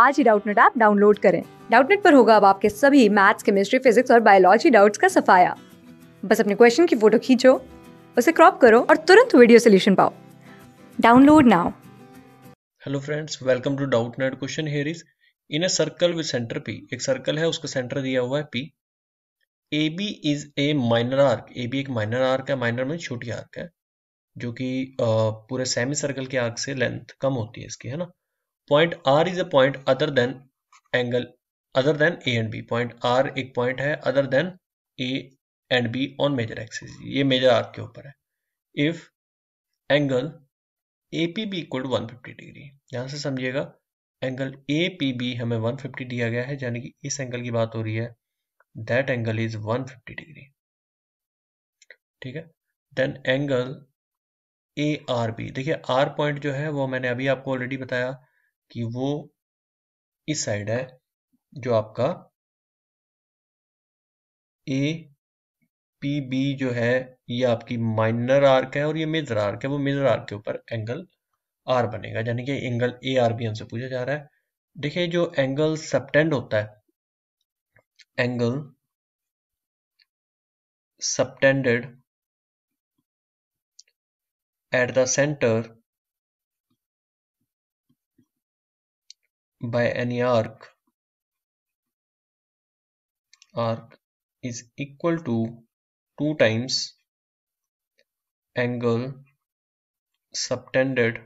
आज ही Doubtnut app download करें डाउटनेट पर होगा अब आपके सभी मैथ्स केमिस्ट्री फिजिक्स और बायोलॉजी डाउट्स का सफाया बस अपने क्वेश्चन की फोटो खींचो उसे क्रॉप करो और तुरंत वीडियो सोल्यूशन पाओ download now hello friends welcome to Doubtnut question here is in a circle with centre P एक सर्कल है उसका सेंटर दिया हुआ है P A B is a minor arc A B एक माइनर आर्क है minor में छोटी आर्क है जो कि पूरे सेमी सर्कल के आर्क से लेंथ कम होती है इसकी है ना point R is a point other than angle other than A and B point R एक पॉइंट है other than A and B on major axis ये मेजर आर के ऊपर है if angle A P B equal to one fifty degree यहां से समझिएगा angle A P B हमें वन फिफ्टी दिया गया है यानी कि इस एंगल की बात हो रही है that angle is one fifty degree ठीक है then angle A R B देखिए आर पॉइंट जो है वो मैंने अभी आपको ऑलरेडी बताया कि वो इस साइड है जो आपका ए पी बी जो है ये आपकी माइनर आर्क है और ये मेजर आर्क है वो मेजर आर्क के ऊपर एंगल आर बनेगा यानी कि एंगल ए आर भी हमसे पूछा जा रहा है देखिए जो एंगल सप्टेंड होता है angle subtended at the centre by any arc arc is equal to 2 times angle subtended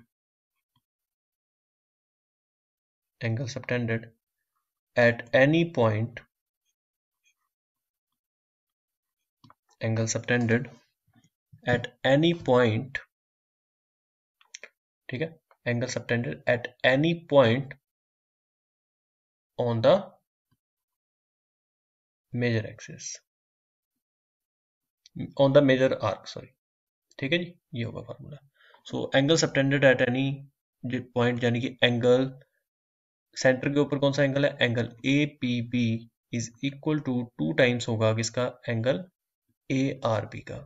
angle subtended at any point angle subtended at any point ठीक है angle subtended at any point on the major axis on the major arc sorry ठीक है जी ये होगा formula so angle subtended at any point यानी कि angle centre के ऊपर कौन सा एंगल है angle A P B is equal to two times होगा किसका एंगल ए आर बी का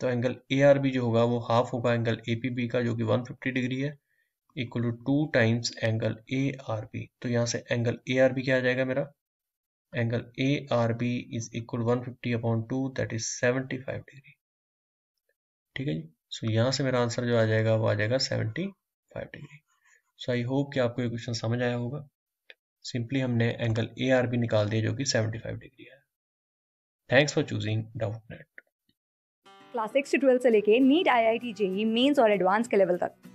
तो एंगल ए आर बी जो होगा वो हाफ होगा एंगल ए पी बी का जो कि 150 डिग्री है equal to two times angle A R B तो यहाँ से एंगल ए आर बी क्या आ जाएगा मेरा angle A R B is equal one fifty upon two that is seventy five degree ठीक है जी सो यहाँ से मेरा आंसर जो आ जाएगा वो आ जाएगा seventy five degree so I hope कि आपको ये क्वेश्चन समझ आया होगा सिंपली हमने एंगल ए आर बी निकाल दिया जो कि सेवेंटी फाइव डिग्री है thanks for choosing Doubtnut class six से लेके NEET I I T JEE mains और एडवांस के लेवल तक